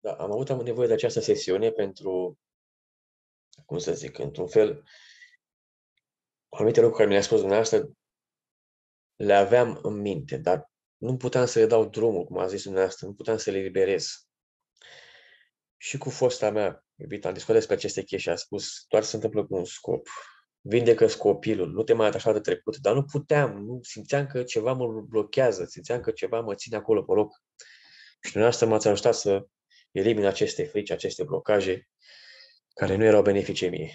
Da, am avut am nevoie de această sesiune pentru, cum să zic, într-un fel, anumite lucruri care mi le-a spus dumneavoastră, le aveam în minte, dar nu puteam să le dau drumul, cum a zis dumneavoastră, nu puteam să le liberez. Și cu fosta mea, iubit, am discutat despre aceste chestii și a spus, doar se întâmplă cu un scop, vindecă copilul, nu te mai atașa de trecut, dar nu puteam, nu, simțeam că ceva mă blochează, simțeam că ceva mă ține acolo pe loc. Și dumneavoastră m-ați ajutat să elimin aceste frici, aceste blocaje care nu erau benefice mie.